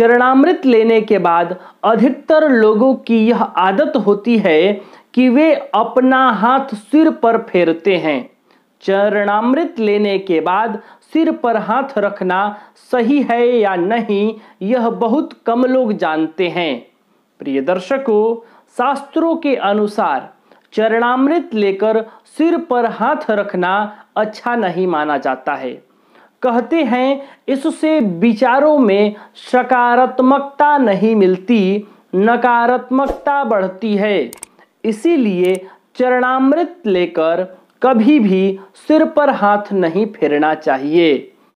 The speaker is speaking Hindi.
चरणामृत लेने के बाद अधिकतर लोगों की यह आदत होती है कि वे अपना हाथ सिर पर फेरते हैं चरणामृत लेने के बाद सिर पर हाथ रखना सही है या नहीं यह बहुत कम लोग जानते हैं प्रिय दर्शकों शास्त्रों के अनुसार चरणामृत लेकर सिर पर हाथ रखना अच्छा नहीं माना जाता है कहते हैं इससे विचारों में सकारात्मकता नहीं मिलती नकारात्मकता बढ़ती है इसीलिए चरणामृत लेकर कभी भी सिर पर हाथ नहीं फेरना चाहिए